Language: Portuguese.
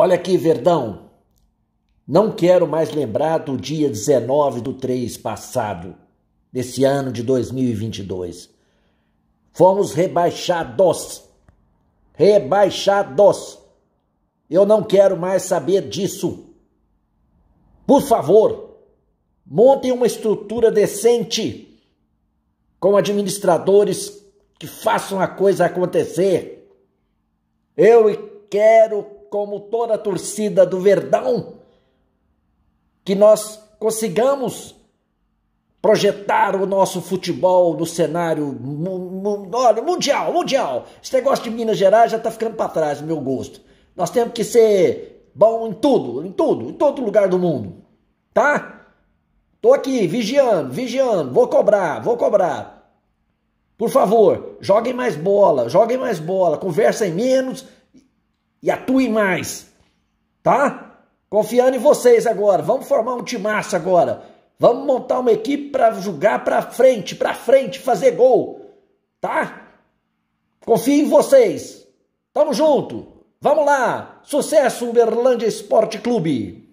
Olha aqui, Verdão. Não quero mais lembrar do dia 19 do 3 passado, desse ano de 2022. Fomos rebaixados. Rebaixados. Eu não quero mais saber disso. Por favor, montem uma estrutura decente com administradores que façam a coisa acontecer. Eu quero como toda a torcida do Verdão, que nós consigamos projetar o nosso futebol no cenário olha, mundial, mundial. Esse negócio de Minas Gerais já está ficando para trás, no meu gosto. Nós temos que ser bom em tudo, em tudo, em todo lugar do mundo. Tá? Tô aqui vigiando, vigiando, vou cobrar, vou cobrar. Por favor, joguem mais bola, joguem mais bola, conversem menos e atue mais, tá? Confiando em vocês agora. Vamos formar um timaço agora. Vamos montar uma equipe para jogar para frente, para frente, fazer gol, tá? Confio em vocês. Tamo junto. Vamos lá. Sucesso Uberlândia Esporte Clube.